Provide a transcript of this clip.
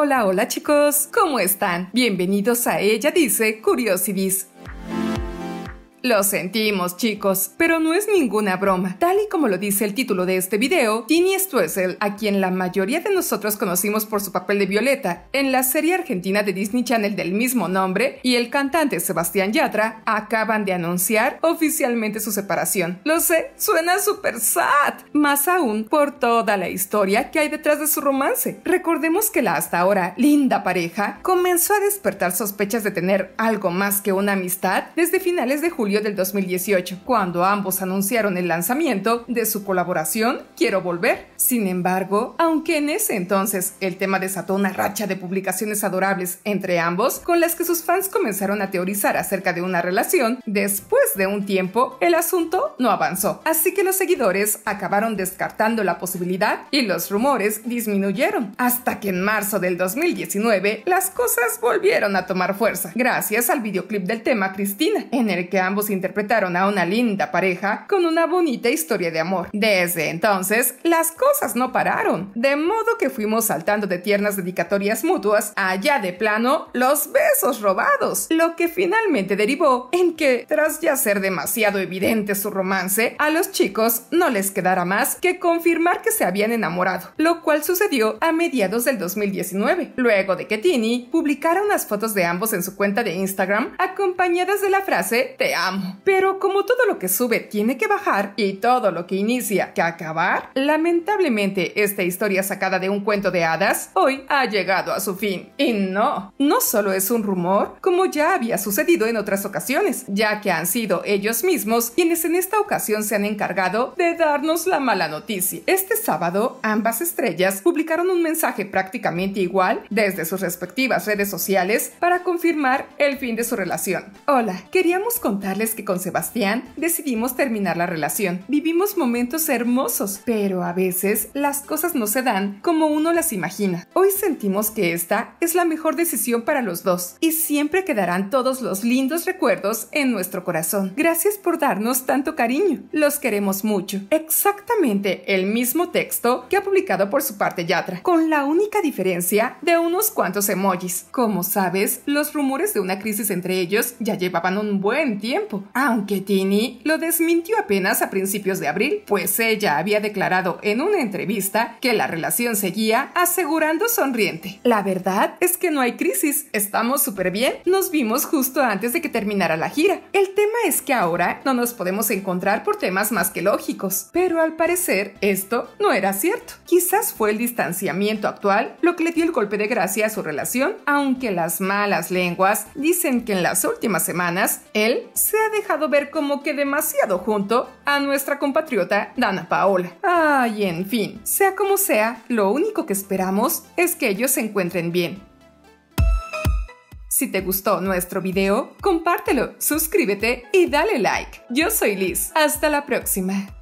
Hola, hola chicos, ¿cómo están? Bienvenidos a Ella Dice Curiosities, lo sentimos chicos, pero no es ninguna broma. Tal y como lo dice el título de este video, Tini Stuessel, a quien la mayoría de nosotros conocimos por su papel de Violeta en la serie argentina de Disney Channel del mismo nombre, y el cantante Sebastián Yatra, acaban de anunciar oficialmente su separación. Lo sé, suena súper sad, más aún por toda la historia que hay detrás de su romance. Recordemos que la hasta ahora linda pareja comenzó a despertar sospechas de tener algo más que una amistad desde finales de julio del 2018, cuando ambos anunciaron el lanzamiento de su colaboración Quiero Volver. Sin embargo, aunque en ese entonces el tema desató una racha de publicaciones adorables entre ambos, con las que sus fans comenzaron a teorizar acerca de una relación, después de un tiempo el asunto no avanzó. Así que los seguidores acabaron descartando la posibilidad y los rumores disminuyeron, hasta que en marzo del 2019 las cosas volvieron a tomar fuerza, gracias al videoclip del tema Cristina, en el que ambos interpretaron a una linda pareja con una bonita historia de amor. Desde entonces, las cosas no pararon, de modo que fuimos saltando de tiernas dedicatorias mutuas allá de plano los besos robados, lo que finalmente derivó en que, tras ya ser demasiado evidente su romance, a los chicos no les quedara más que confirmar que se habían enamorado, lo cual sucedió a mediados del 2019, luego de que Tini publicara unas fotos de ambos en su cuenta de Instagram acompañadas de la frase Te amo pero como todo lo que sube tiene que bajar y todo lo que inicia que acabar, lamentablemente esta historia sacada de un cuento de hadas hoy ha llegado a su fin. Y no, no solo es un rumor, como ya había sucedido en otras ocasiones, ya que han sido ellos mismos quienes en esta ocasión se han encargado de darnos la mala noticia. Este sábado, ambas estrellas publicaron un mensaje prácticamente igual desde sus respectivas redes sociales para confirmar el fin de su relación. Hola, queríamos contar que con Sebastián decidimos terminar la relación. Vivimos momentos hermosos, pero a veces las cosas no se dan como uno las imagina. Hoy sentimos que esta es la mejor decisión para los dos y siempre quedarán todos los lindos recuerdos en nuestro corazón. Gracias por darnos tanto cariño. Los queremos mucho. Exactamente el mismo texto que ha publicado por su parte Yatra, con la única diferencia de unos cuantos emojis. Como sabes, los rumores de una crisis entre ellos ya llevaban un buen tiempo aunque Tini lo desmintió apenas a principios de abril, pues ella había declarado en una entrevista que la relación seguía asegurando sonriente. La verdad es que no hay crisis, estamos súper bien, nos vimos justo antes de que terminara la gira. El tema es que ahora no nos podemos encontrar por temas más que lógicos, pero al parecer esto no era cierto. Quizás fue el distanciamiento actual lo que le dio el golpe de gracia a su relación, aunque las malas lenguas dicen que en las últimas semanas él se ha dejado ver como que demasiado junto a nuestra compatriota Dana Paola. Ay, en fin, sea como sea, lo único que esperamos es que ellos se encuentren bien. Si te gustó nuestro video, compártelo, suscríbete y dale like. Yo soy Liz. Hasta la próxima.